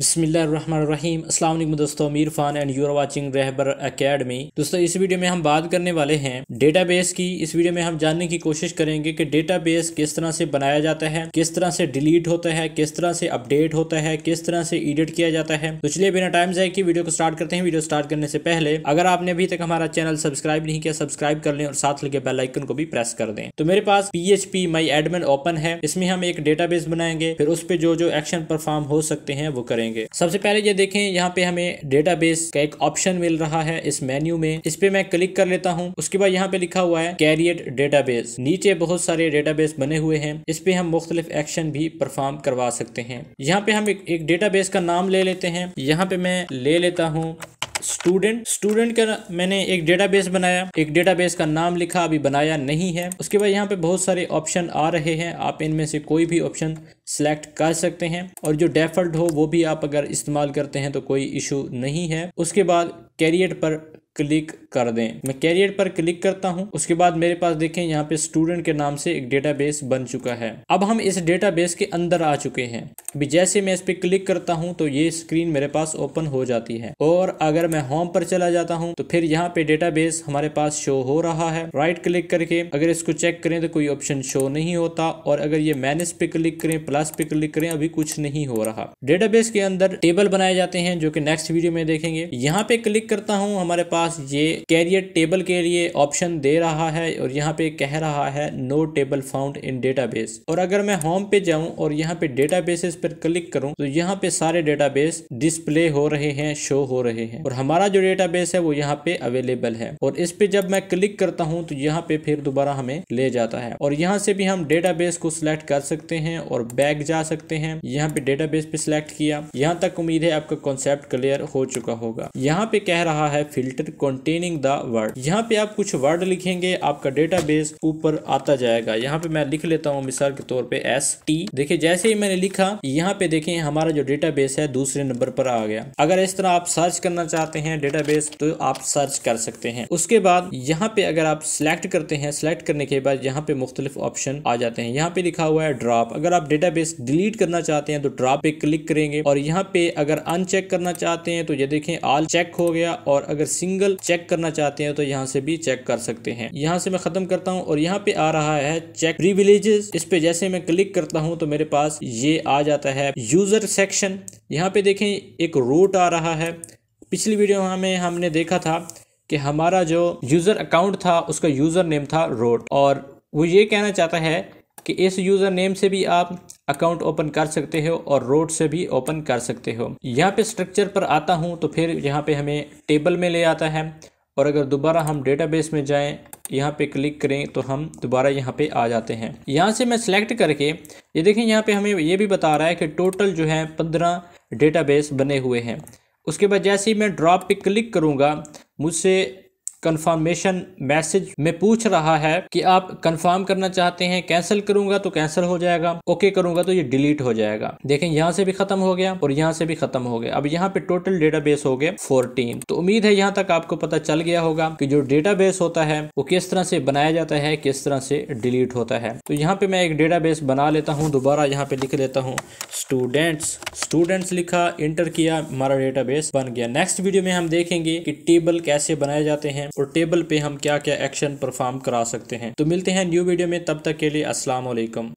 बिसमीम अल्लाम दोस्तों मीर फान and you're watching Rahbar academy दोस्तों इस वीडियो में हम बात करने वाले हैं डेटाबेस की इस वीडियो में हम जानने की कोशिश करेंगे कि डेटाबेस किस तरह से बनाया जाता है किस तरह से डिलीट होता है किस तरह से अपडेट होता है किस तरह से एडिट किया जाता है तो चलिए बिना टाइम जाए कि वीडियो को स्टार्ट करते हैं वीडियो स्टार्ट करने से पहले अगर आपने अभी तक हमारा चैनल सब्सक्राइब नहीं किया सब्सक्राइब कर लें और साथ लगे बेलाइकन को भी प्रेस कर दें तो मेरे पास P H P my admin open है इसमें हम एक बेस बनाएंगे फिर उस पर जो जो एक्शन परफॉर्म हो सकते हैं वो करेंगे करेंगे सबसे पहले ये देखें यहाँ पे हमें डेटाबेस का एक ऑप्शन मिल रहा है इस मेन्यू में इस पे मैं क्लिक कर लेता हूँ उसके बाद यहाँ पे लिखा हुआ है कैरियर डेटाबेस नीचे बहुत सारे डेटाबेस बने हुए हैं इस पे हम मुख्तलिफ एक्शन भी परफॉर्म करवा सकते हैं यहाँ पे हम एक, एक डेटाबेस का नाम ले लेते हैं यहाँ पे मैं ले लेता हूँ स्टूडेंट स्टूडेंट का मैंने एक डेटाबेस बनाया एक डेटाबेस का नाम लिखा अभी बनाया नहीं है उसके बाद यहाँ पे बहुत सारे ऑप्शन आ रहे हैं आप इनमें से कोई भी ऑप्शन सेलेक्ट कर सकते हैं और जो डेफल्ट हो वो भी आप अगर इस्तेमाल करते हैं तो कोई इशू नहीं है उसके बाद कैरियर पर क्लिक कर दें मैं कैरियर पर क्लिक करता हूं उसके बाद मेरे पास देखें यहाँ पे स्टूडेंट के नाम से एक डेटाबेस बन चुका है अब हम इस डेटाबेस के अंदर आ चुके हैं अभी जैसे मैं इस पर क्लिक करता हूं तो ये स्क्रीन मेरे पास ओपन हो जाती है और अगर मैं होम पर चला जाता हूं तो फिर यहाँ पे डेटाबेस हमारे पास शो हो रहा है राइट क्लिक करके अगर इसको चेक करें तो कोई ऑप्शन शो नहीं होता और अगर ये मैनेज पे क्लिक करें प्लस लास्ट पे क्लिक करें अभी कुछ नहीं हो रहा डेटाबेस के अंदर टेबल बनाए जाते हैं जो कि नेक्स्ट वीडियो में देखेंगे यहाँ पे क्लिक करता हूँ हमारे पास ये कैरियर टेबल के लिए ऑप्शन दे रहा है और यहाँ पे कह रहा है no table found in data और अगर मैं होम पे जाऊँ और यहाँ पे डेटा पर क्लिक करूँ तो यहाँ पे सारे डेटा डिस्प्ले हो रहे हैं शो हो रहे हैं और हमारा जो डेटा है वो यहाँ पे अवेलेबल है और इस पे जब मैं क्लिक करता हूँ तो यहाँ पे फिर दोबारा हमें ले जाता है और यहाँ से भी हम डेटाबेस को सिलेक्ट कर सकते हैं और बैक बैग जा सकते हैं यहाँ पे डेटाबेस पे सिलेक्ट किया यहाँ तक उम्मीद है आपका कॉन्सेप्ट क्लियर हो चुका होगा यहाँ पे कह रहा है फिल्टर कॉन्टेनिंग द वर्ड यहाँ पे आप कुछ वर्ड लिखेंगे आपका डेटाबेस ऊपर आता जाएगा यहाँ पे मैं लिख लेता हूँ मिसाल के तौर पे एस टी देखिए जैसे ही मैंने लिखा यहाँ पे देखें हमारा जो बेस है दूसरे नंबर पर आ गया अगर इस तरह आप सर्च करना चाहते हैं डेटाबेस तो आप सर्च कर सकते हैं उसके बाद यहाँ पे अगर आप सिलेक्ट करते हैं सिलेक्ट करने के बाद यहाँ पे मुख्तलिफ ऑप्शन आ जाते हैं यहाँ पे लिखा हुआ है ड्रॉप अगर आप डेटा डेटाबेस डिलीट करना चाहते हैं तो ड्रॉप पे क्लिक करेंगे और यहाँ पे अगर अनचेक करना चाहते हैं तो ये देखें ऑल चेक हो गया और अगर सिंगल चेक करना चाहते हैं तो यहाँ से भी चेक कर सकते हैं यहाँ से मैं खत्म करता हूँ और यहाँ पे आ रहा है चेक प्रिविलेजेस इस पे जैसे मैं क्लिक करता हूँ तो मेरे पास ये आ जाता है यूजर सेक्शन यहाँ पे देखें एक रूट आ रहा है पिछली वीडियो में हमने देखा था कि हमारा जो यूज़र अकाउंट था उसका यूज़र नेम था रोड और वो ये कहना चाहता है कि इस यूज़र नेम से भी आप अकाउंट ओपन कर सकते हो और रोड से भी ओपन कर सकते हो यहाँ पे स्ट्रक्चर पर आता हूँ तो फिर यहाँ पे हमें टेबल में ले आता है और अगर दोबारा हम डेटाबेस में जाएं यहाँ पे क्लिक करें तो हम दोबारा यहाँ पे आ जाते हैं यहाँ से मैं सेलेक्ट करके ये देखें यहाँ पे हमें ये भी बता रहा है कि टोटल जो है पंद्रह डेटाबेस बने हुए हैं उसके बाद जैसे ही मैं ड्रॉप पे क्लिक करूँगा मुझसे कंफर्मेशन मैसेज में पूछ रहा है कि आप कंफर्म करना चाहते हैं कैंसिल करूंगा तो कैंसिल हो जाएगा ओके करूंगा तो ये डिलीट हो जाएगा देखें यहाँ से भी खत्म हो गया और यहाँ से भी खत्म हो गया अब यहाँ पे टोटल डेटाबेस हो गए 14 तो उम्मीद है यहाँ तक आपको पता चल गया होगा कि जो डेटाबेस होता है वो किस तरह से बनाया जाता है किस तरह से डिलीट होता है तो यहाँ पे मैं एक डेटाबेस बना लेता हूँ दोबारा यहाँ पे लिख लेता हूँ स्टूडेंट्स स्टूडेंट्स लिखा इंटर किया हमारा डेटाबेस बन गया नेक्स्ट वीडियो में हम देखेंगे कि टेबल कैसे बनाए जाते हैं और टेबल पे हम क्या क्या एक्शन परफॉर्म करा सकते हैं तो मिलते हैं न्यू वीडियो में तब तक के लिए असलम